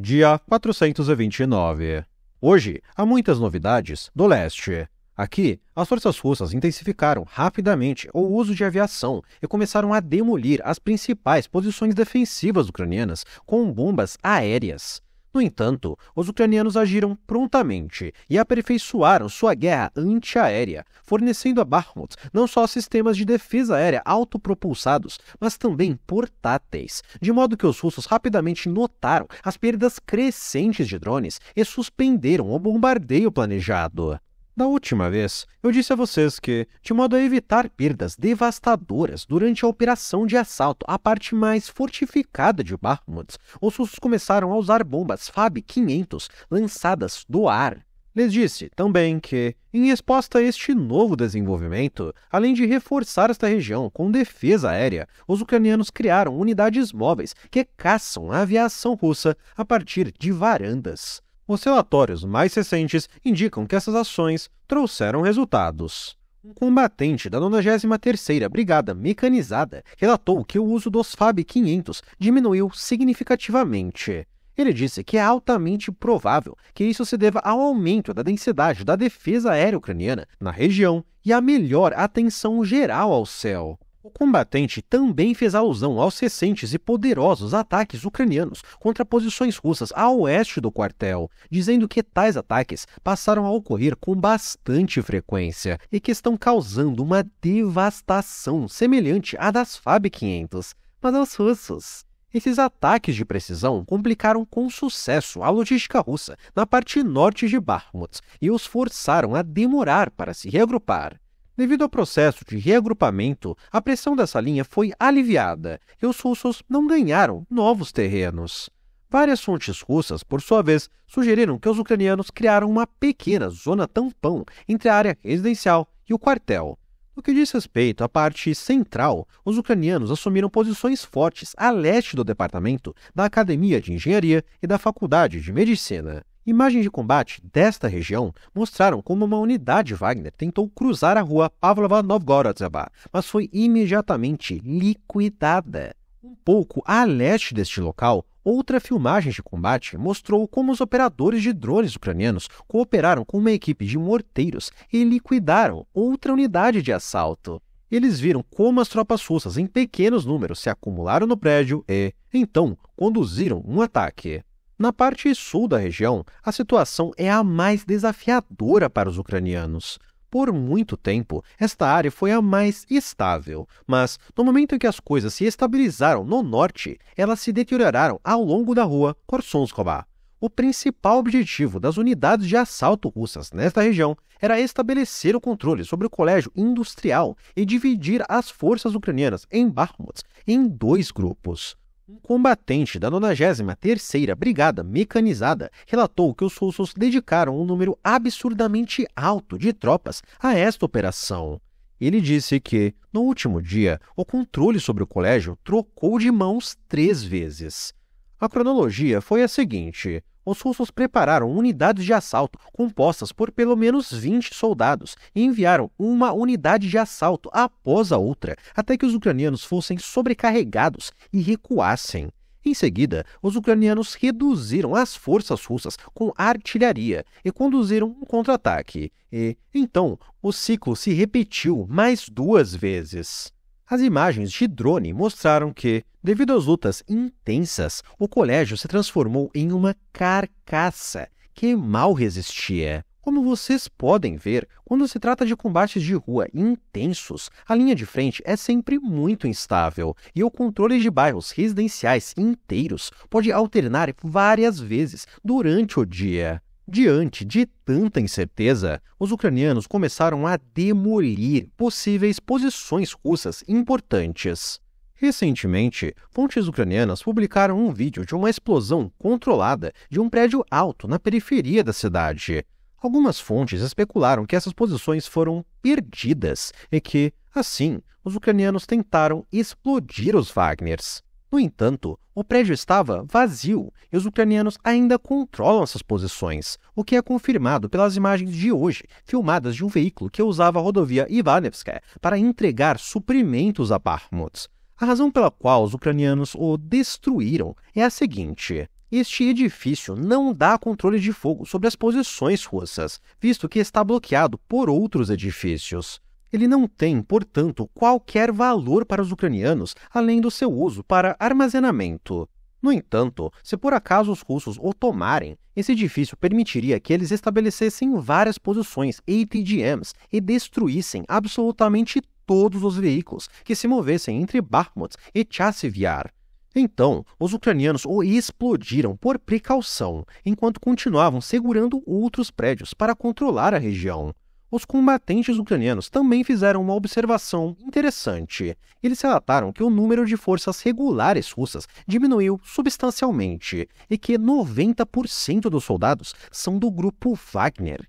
dia 429. Hoje, há muitas novidades do leste. Aqui, as forças russas intensificaram rapidamente o uso de aviação e começaram a demolir as principais posições defensivas ucranianas com bombas aéreas. No entanto, os ucranianos agiram prontamente e aperfeiçoaram sua guerra antiaérea, fornecendo a Bakhmut não só sistemas de defesa aérea autopropulsados, mas também portáteis, de modo que os russos rapidamente notaram as perdas crescentes de drones e suspenderam o bombardeio planejado. Da última vez, eu disse a vocês que, de modo a evitar perdas devastadoras durante a operação de assalto à parte mais fortificada de Bakhmut, os russos começaram a usar bombas FAB-500 lançadas do ar lhes disse também que, em resposta a este novo desenvolvimento, além de reforçar esta região com defesa aérea, os ucranianos criaram unidades móveis que caçam a aviação russa a partir de varandas. Os relatórios mais recentes indicam que essas ações trouxeram resultados. Um combatente da 93ª Brigada Mecanizada relatou que o uso dos FAB-500 diminuiu significativamente. Ele disse que é altamente provável que isso se deva ao aumento da densidade da defesa aérea ucraniana na região e à melhor atenção geral ao céu. O combatente também fez alusão aos recentes e poderosos ataques ucranianos contra posições russas a oeste do quartel, dizendo que tais ataques passaram a ocorrer com bastante frequência e que estão causando uma devastação semelhante à das FAB-500, mas aos russos. Esses ataques de precisão complicaram com sucesso a logística russa na parte norte de Bakhmut e os forçaram a demorar para se reagrupar. Devido ao processo de reagrupamento, a pressão dessa linha foi aliviada e os russos não ganharam novos terrenos. Várias fontes russas, por sua vez, sugeriram que os ucranianos criaram uma pequena zona tampão entre a área residencial e o quartel. No que diz respeito à parte central, os ucranianos assumiram posições fortes a leste do departamento, da Academia de Engenharia e da Faculdade de Medicina. Imagens de combate desta região mostraram como uma unidade Wagner tentou cruzar a rua Pavlova Novgorodzeva, mas foi imediatamente liquidada. Um pouco a leste deste local, outra filmagem de combate mostrou como os operadores de drones ucranianos cooperaram com uma equipe de morteiros e liquidaram outra unidade de assalto. Eles viram como as tropas russas, em pequenos números, se acumularam no prédio e, então, conduziram um ataque. Na parte sul da região, a situação é a mais desafiadora para os ucranianos. Por muito tempo, esta área foi a mais estável, mas no momento em que as coisas se estabilizaram no norte, elas se deterioraram ao longo da rua Korsonskova. O principal objetivo das unidades de assalto russas nesta região era estabelecer o controle sobre o colégio industrial e dividir as forças ucranianas em Bakhmut em dois grupos. Um combatente da 93ª Brigada Mecanizada relatou que os russos dedicaram um número absurdamente alto de tropas a esta operação. Ele disse que, no último dia, o controle sobre o colégio trocou de mãos três vezes. A cronologia foi a seguinte: os russos prepararam unidades de assalto compostas por pelo menos 20 soldados e enviaram uma unidade de assalto após a outra, até que os ucranianos fossem sobrecarregados e recuassem. Em seguida, os ucranianos reduziram as forças russas com artilharia e conduziram um contra-ataque. E, então, o ciclo se repetiu mais duas vezes. As imagens de drone mostraram que, devido às lutas intensas, o colégio se transformou em uma carcaça que mal resistia. Como vocês podem ver, quando se trata de combates de rua intensos, a linha de frente é sempre muito instável e o controle de bairros residenciais inteiros pode alternar várias vezes durante o dia. Diante de tanta incerteza, os ucranianos começaram a demolir possíveis posições russas importantes. Recentemente, fontes ucranianas publicaram um vídeo de uma explosão controlada de um prédio alto na periferia da cidade. Algumas fontes especularam que essas posições foram perdidas e que, assim, os ucranianos tentaram explodir os Wagners. No entanto, o prédio estava vazio e os ucranianos ainda controlam essas posições, o que é confirmado pelas imagens de hoje, filmadas de um veículo que usava a rodovia Ivanovska para entregar suprimentos a Bakhmut. A razão pela qual os ucranianos o destruíram é a seguinte: este edifício não dá controle de fogo sobre as posições russas, visto que está bloqueado por outros edifícios. Ele não tem, portanto, qualquer valor para os ucranianos além do seu uso para armazenamento. No entanto, se por acaso os russos o tomarem, esse edifício permitiria que eles estabelecessem várias posições ATGMs e destruíssem absolutamente todos os veículos que se movessem entre Bakhmut e Chassivyar. Então, os ucranianos o explodiram por precaução, enquanto continuavam segurando outros prédios para controlar a região os combatentes ucranianos também fizeram uma observação interessante. Eles relataram que o número de forças regulares russas diminuiu substancialmente e que 90% dos soldados são do grupo Wagner.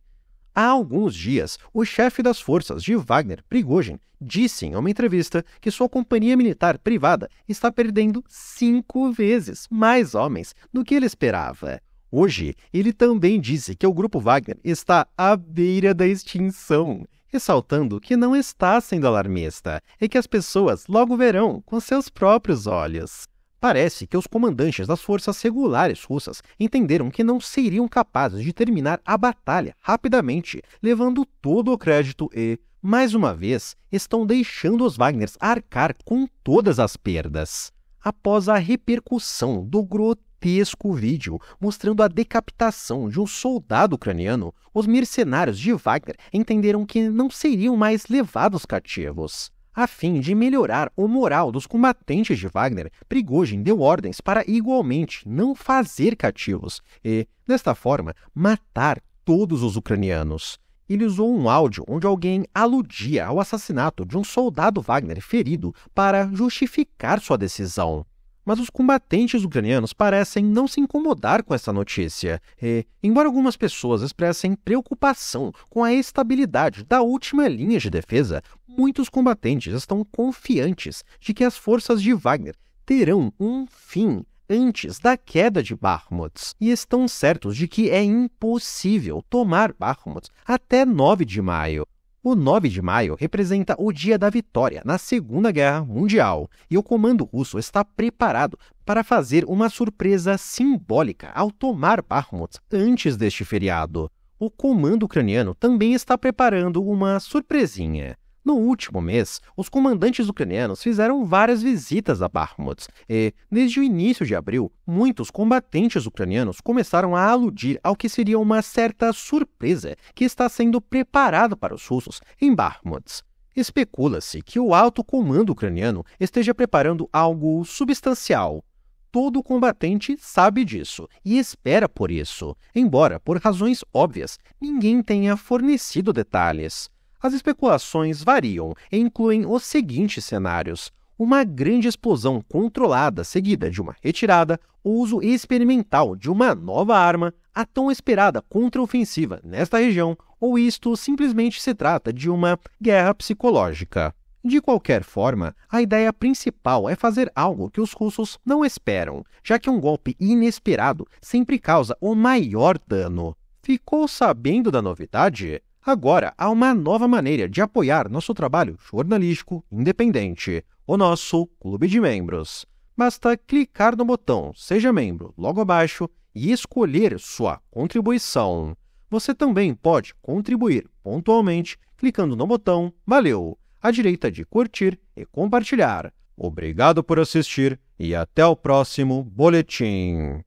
Há alguns dias, o chefe das forças de Wagner, Prigozhin, disse em uma entrevista que sua companhia militar privada está perdendo cinco vezes mais homens do que ele esperava. Hoje, ele também disse que o Grupo Wagner está à beira da extinção, ressaltando que não está sendo alarmista e que as pessoas logo verão com seus próprios olhos. Parece que os comandantes das forças regulares russas entenderam que não seriam capazes de terminar a batalha rapidamente, levando todo o crédito e, mais uma vez, estão deixando os Wagners arcar com todas as perdas. Após a repercussão do grotesco grotesco vídeo mostrando a decapitação de um soldado ucraniano, os mercenários de Wagner entenderam que não seriam mais levados cativos. A fim de melhorar o moral dos combatentes de Wagner, Prigogine deu ordens para igualmente não fazer cativos e, desta forma, matar todos os ucranianos. Ele usou um áudio onde alguém aludia ao assassinato de um soldado Wagner ferido para justificar sua decisão. Mas os combatentes ucranianos parecem não se incomodar com essa notícia, e, embora algumas pessoas expressem preocupação com a estabilidade da última linha de defesa, muitos combatentes estão confiantes de que as forças de Wagner terão um fim antes da queda de Bakhmut e estão certos de que é impossível tomar Bakhmut até 9 de maio. O 9 de maio representa o dia da vitória na Segunda Guerra Mundial e o comando russo está preparado para fazer uma surpresa simbólica ao tomar Bakhmut antes deste feriado. O comando ucraniano também está preparando uma surpresinha. No último mês, os comandantes ucranianos fizeram várias visitas a Bakhmut e, desde o início de abril, muitos combatentes ucranianos começaram a aludir ao que seria uma certa surpresa que está sendo preparada para os russos em Bakhmut. Especula-se que o alto comando ucraniano esteja preparando algo substancial. Todo combatente sabe disso e espera por isso, embora, por razões óbvias, ninguém tenha fornecido detalhes. As especulações variam e incluem os seguintes cenários: uma grande explosão controlada seguida de uma retirada, o uso experimental de uma nova arma, a tão esperada contraofensiva nesta região, ou isto simplesmente se trata de uma guerra psicológica. De qualquer forma, a ideia principal é fazer algo que os russos não esperam, já que um golpe inesperado sempre causa o maior dano. Ficou sabendo da novidade? Agora há uma nova maneira de apoiar nosso trabalho jornalístico independente, o nosso Clube de Membros. Basta clicar no botão Seja Membro logo abaixo e escolher sua contribuição. Você também pode contribuir pontualmente clicando no botão Valeu, à direita de curtir e compartilhar. Obrigado por assistir e até o próximo boletim.